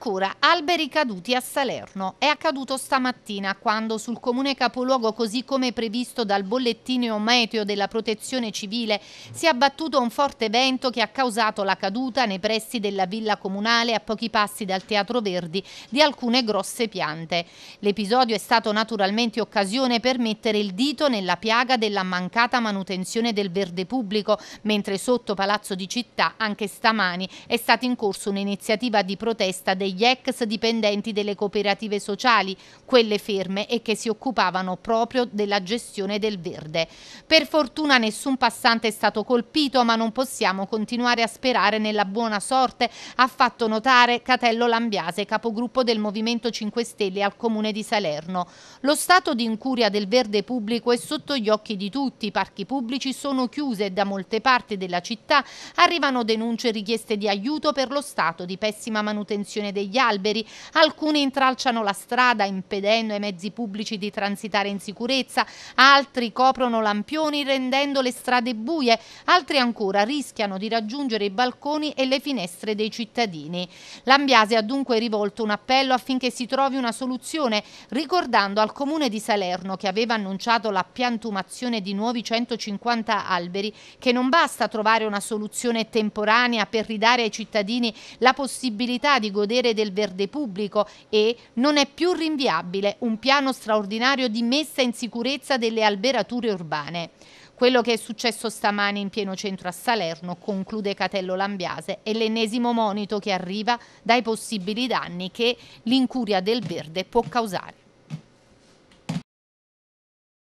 Ancora, alberi caduti a Salerno. È accaduto stamattina quando sul comune capoluogo, così come previsto dal bollettino meteo della protezione civile, si è abbattuto un forte vento che ha causato la caduta nei pressi della villa comunale a pochi passi dal Teatro Verdi di alcune grosse piante. L'episodio è stato naturalmente occasione per mettere il dito nella piaga della mancata manutenzione del verde pubblico, mentre sotto Palazzo di Città anche stamani è stata in corso un'iniziativa di protesta dei degli ex dipendenti delle cooperative sociali, quelle ferme e che si occupavano proprio della gestione del verde. Per fortuna nessun passante è stato colpito, ma non possiamo continuare a sperare nella buona sorte, ha fatto notare Catello Lambiase, capogruppo del Movimento 5 Stelle al Comune di Salerno. Lo stato di incuria del verde pubblico è sotto gli occhi di tutti, i parchi pubblici sono chiuse e da molte parti della città arrivano denunce e richieste di aiuto per lo stato di pessima manutenzione del degli alberi, alcuni intralciano la strada impedendo ai mezzi pubblici di transitare in sicurezza, altri coprono lampioni rendendo le strade buie, altri ancora rischiano di raggiungere i balconi e le finestre dei cittadini. L'Ambiase ha dunque rivolto un appello affinché si trovi una soluzione, ricordando al comune di Salerno che aveva annunciato la piantumazione di nuovi 150 alberi che non basta trovare una soluzione temporanea per ridare ai cittadini la possibilità di godere dovere del verde pubblico e non è più rinviabile un piano straordinario di messa in sicurezza delle alberature urbane. Quello che è successo stamane in pieno centro a Salerno, conclude Catello Lambiase, è l'ennesimo monito che arriva dai possibili danni che l'incuria del verde può causare.